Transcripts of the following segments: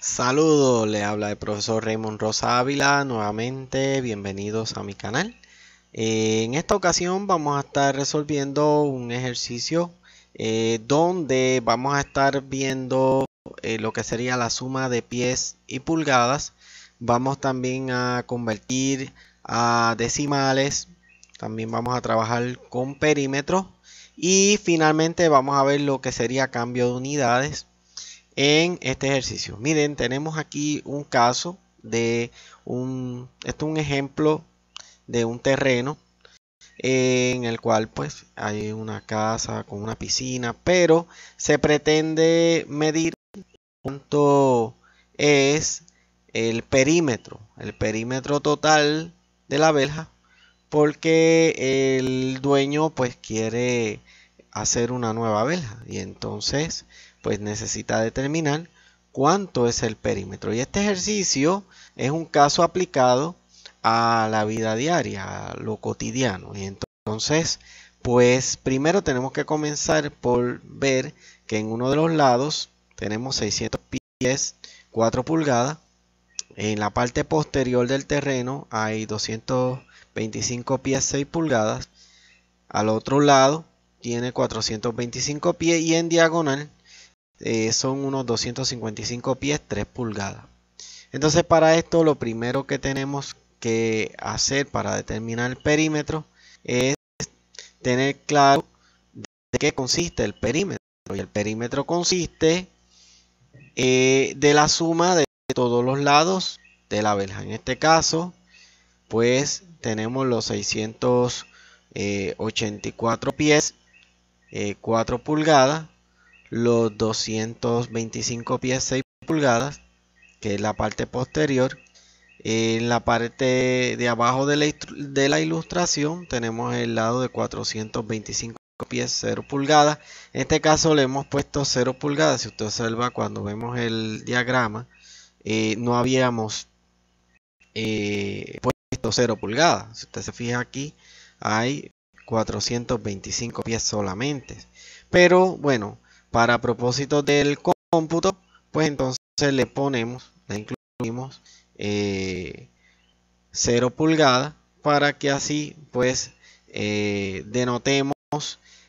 Saludos, le habla el profesor Raymond Rosa Ávila nuevamente, bienvenidos a mi canal. Eh, en esta ocasión vamos a estar resolviendo un ejercicio eh, donde vamos a estar viendo eh, lo que sería la suma de pies y pulgadas. Vamos también a convertir a decimales, también vamos a trabajar con perímetros y finalmente vamos a ver lo que sería cambio de unidades en este ejercicio. Miren, tenemos aquí un caso de un, esto es un ejemplo de un terreno eh, en el cual pues hay una casa con una piscina, pero se pretende medir cuánto es el perímetro, el perímetro total de la verja, porque el dueño pues quiere hacer una nueva verja y entonces pues necesita determinar cuánto es el perímetro. Y este ejercicio es un caso aplicado a la vida diaria, a lo cotidiano. Y entonces, pues primero tenemos que comenzar por ver que en uno de los lados tenemos 600 pies, 4 pulgadas. En la parte posterior del terreno hay 225 pies, 6 pulgadas. Al otro lado tiene 425 pies y en diagonal eh, son unos 255 pies 3 pulgadas entonces para esto lo primero que tenemos que hacer para determinar el perímetro es tener claro de qué consiste el perímetro y el perímetro consiste eh, de la suma de todos los lados de la verja en este caso pues tenemos los 684 eh, pies 4 pulgadas los 225 pies 6 pulgadas, que es la parte posterior. En la parte de abajo de la, ilustración tenemos el lado de 425 pies 0 pulgadas. En este caso le hemos puesto 0 pulgadas. Si usted observa cuando vemos el diagrama, eh, no habíamos eh, puesto 0 pulgadas. Si usted se fija aquí, hay 425 pies solamente. Pero bueno, para propósito del cómputo, pues entonces le ponemos, le incluimos 0 eh, pulgadas para que así pues eh, denotemos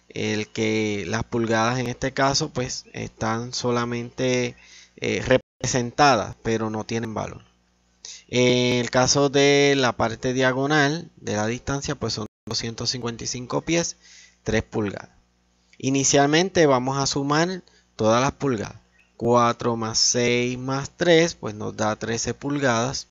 el que las pulgadas en este caso pues están solamente eh, representadas pero no tienen valor en el caso de la parte diagonal de la distancia pues son 255 pies 3 pulgadas Inicialmente vamos a sumar todas las pulgadas. 4 más 6 más 3, pues nos da 13 pulgadas.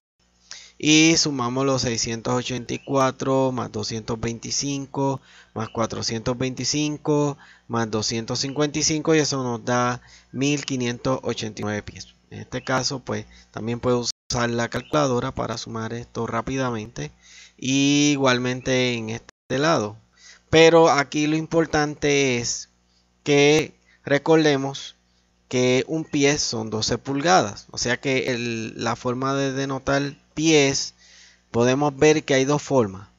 Y sumamos los 684 más 225 más 425 más 255 y eso nos da 1589 pies. En este caso, pues también puedo usar la calculadora para sumar esto rápidamente. Y igualmente en este lado, pero aquí lo importante es que recordemos que un pie son 12 pulgadas. O sea que la forma de denotar pies podemos ver que hay dos formas.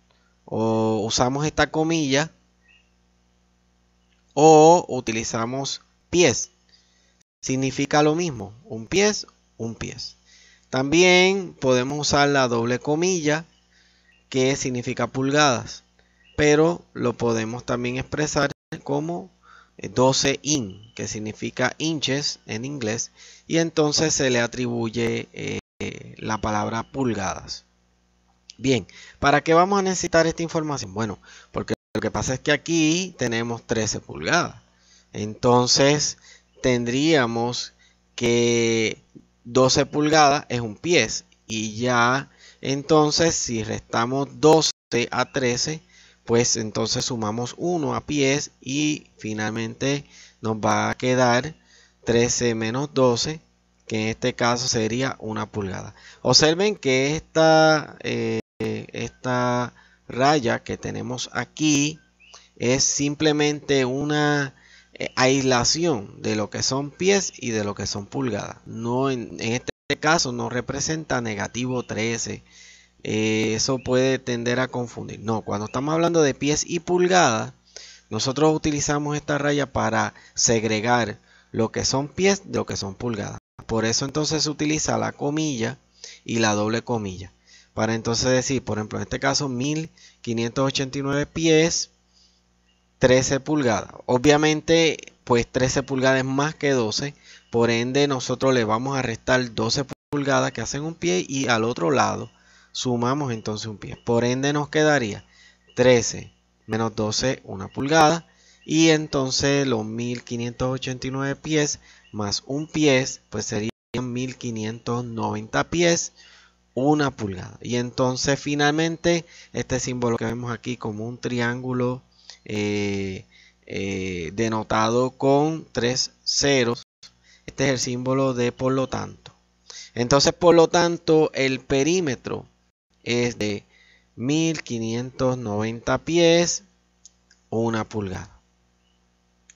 O usamos esta comilla o utilizamos pies. Significa lo mismo, un pies, un pies. También podemos usar la doble comilla que significa pulgadas pero lo podemos también expresar como 12 eh, in, que significa inches en inglés, y entonces se le atribuye eh, la palabra pulgadas. Bien, ¿para qué vamos a necesitar esta información? Bueno, porque lo que pasa es que aquí tenemos 13 pulgadas. Entonces tendríamos que 12 pulgadas es un pies, Y ya entonces si restamos 12 a 13 pues entonces sumamos 1 a pies y finalmente nos va a quedar 13 menos 12 que en este caso sería una pulgada observen que esta, eh, esta raya que tenemos aquí es simplemente una eh, aislación de lo que son pies y de lo que son pulgadas no en, en este caso no representa negativo 13 eh, eso puede tender a confundir. No, cuando estamos hablando de pies y pulgadas, nosotros utilizamos esta raya para segregar lo que son pies de lo que son pulgadas. Por eso entonces se utiliza la comilla y la doble comilla. Para entonces decir, por ejemplo, en este caso 1589 pies, 13 pulgadas. Obviamente, pues 13 pulgadas es más que 12. Por ende, nosotros le vamos a restar 12 pulgadas que hacen un pie y al otro lado sumamos entonces un pie. Por ende nos quedaría 13 menos 12, una pulgada. Y entonces los 1589 pies más un pie pues serían 1590 pies, una pulgada. Y entonces finalmente este símbolo que vemos aquí como un triángulo eh, eh, denotado con tres ceros. Este es el símbolo de por lo tanto. Entonces por lo tanto el perímetro es de 1590 pies una pulgada.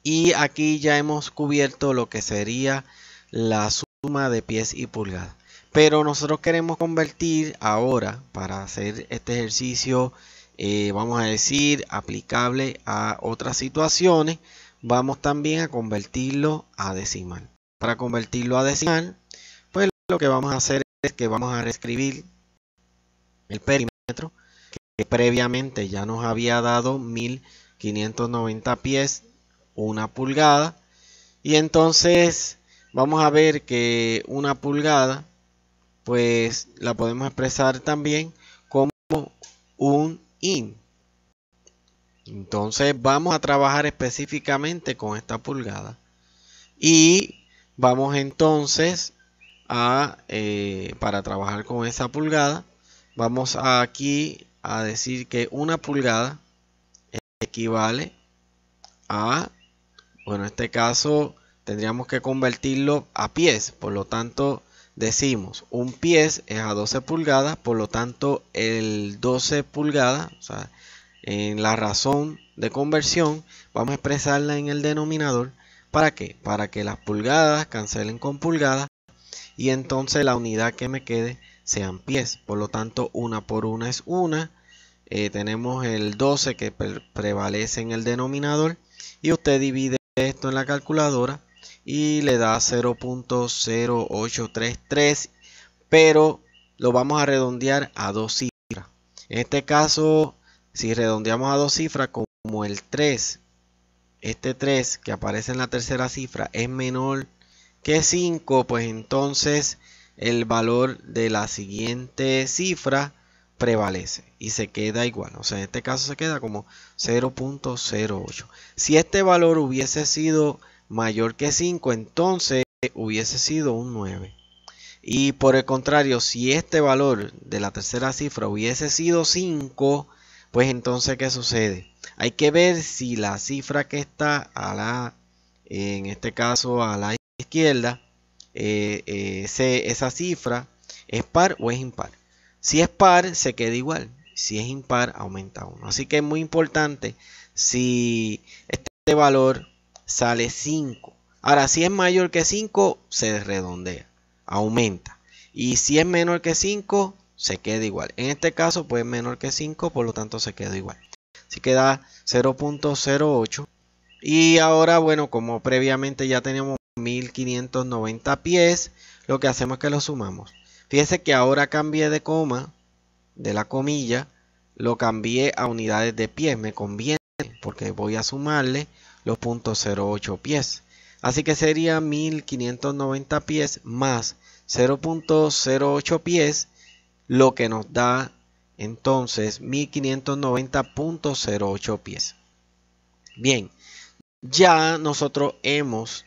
Y aquí ya hemos cubierto lo que sería la suma de pies y pulgadas. Pero nosotros queremos convertir ahora para hacer este ejercicio, eh, vamos a decir, aplicable a otras situaciones. Vamos también a convertirlo a decimal. Para convertirlo a decimal, pues lo que vamos a hacer es que vamos a reescribir el perímetro, que previamente ya nos había dado 1590 pies, una pulgada. Y entonces vamos a ver que una pulgada, pues la podemos expresar también como un in. Entonces vamos a trabajar específicamente con esta pulgada. Y vamos entonces a, eh, para trabajar con esa pulgada, Vamos a aquí a decir que una pulgada equivale a, bueno, en este caso tendríamos que convertirlo a pies, por lo tanto decimos un pies es a 12 pulgadas, por lo tanto el 12 pulgadas, o sea, en la razón de conversión, vamos a expresarla en el denominador, ¿para qué? Para que las pulgadas cancelen con pulgadas y entonces la unidad que me quede sean pies. Por lo tanto, una por una es una. Eh, tenemos el 12 que prevalece en el denominador. Y usted divide esto en la calculadora y le da 0.0833. Pero lo vamos a redondear a dos cifras. En este caso, si redondeamos a dos cifras, como el 3, este 3 que aparece en la tercera cifra es menor que 5, pues entonces el valor de la siguiente cifra prevalece y se queda igual. O sea, en este caso se queda como 0.08. Si este valor hubiese sido mayor que 5, entonces hubiese sido un 9. Y por el contrario, si este valor de la tercera cifra hubiese sido 5, pues entonces ¿qué sucede? Hay que ver si la cifra que está a la, en este caso a la izquierda, eh, eh, esa cifra es par o es impar. Si es par, se queda igual. Si es impar, aumenta 1. Así que es muy importante si este valor sale 5. Ahora, si es mayor que 5, se redondea, aumenta. Y si es menor que 5, se queda igual. En este caso, pues es menor que 5, por lo tanto se queda igual. Así queda 0.08. Y ahora, bueno, como previamente ya teníamos 1590 pies, lo que hacemos es que lo sumamos. Fíjense que ahora cambié de coma, de la comilla, lo cambié a unidades de pies, me conviene, porque voy a sumarle los puntos 0.08 pies. Así que sería 1590 pies más 0.08 pies, lo que nos da entonces 1590.08 pies. Bien, ya nosotros hemos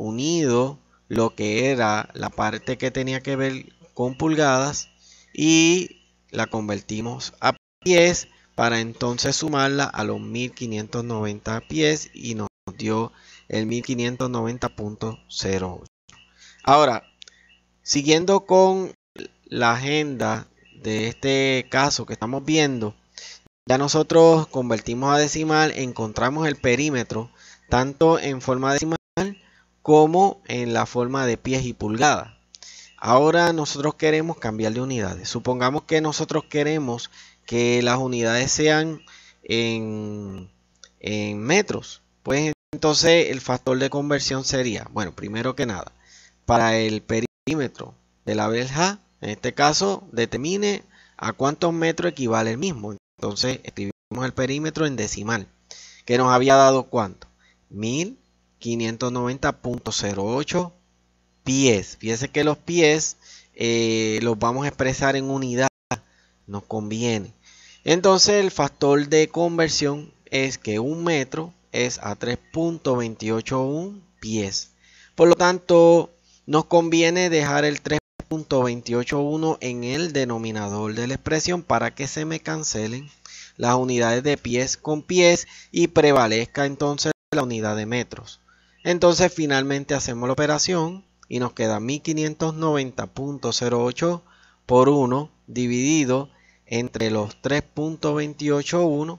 unido lo que era la parte que tenía que ver con pulgadas y la convertimos a pies para entonces sumarla a los 1590 pies y nos dio el 1590.08. Ahora, siguiendo con la agenda de este caso que estamos viendo, ya nosotros convertimos a decimal, encontramos el perímetro tanto en forma decimal como en la forma de pies y pulgadas. Ahora nosotros queremos cambiar de unidades. Supongamos que nosotros queremos que las unidades sean en, metros. Pues entonces el factor de conversión sería, bueno, primero que nada, para el perímetro de la Belja, en este caso, determine a cuántos metros equivale el mismo. Entonces escribimos el perímetro en decimal, que nos había dado cuánto, 1000 590.08 pies. Fíjense que los pies eh, los vamos a expresar en unidad. Nos conviene. Entonces el factor de conversión es que un metro es a 3.281 pies. Por lo tanto, nos conviene dejar el 3.281 en el denominador de la expresión para que se me cancelen las unidades de pies con pies y prevalezca entonces la unidad de metros. Entonces finalmente hacemos la operación y nos queda 1590.08 por 1 dividido entre los 3.281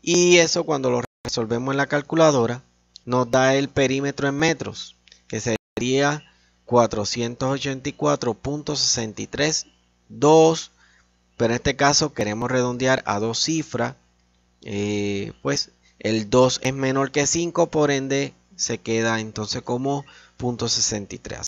y eso cuando lo resolvemos en la calculadora nos da el perímetro en metros que sería 484.632 pero en este caso queremos redondear a dos cifras eh, pues el 2 es menor que 5 por ende se queda entonces como punto 63.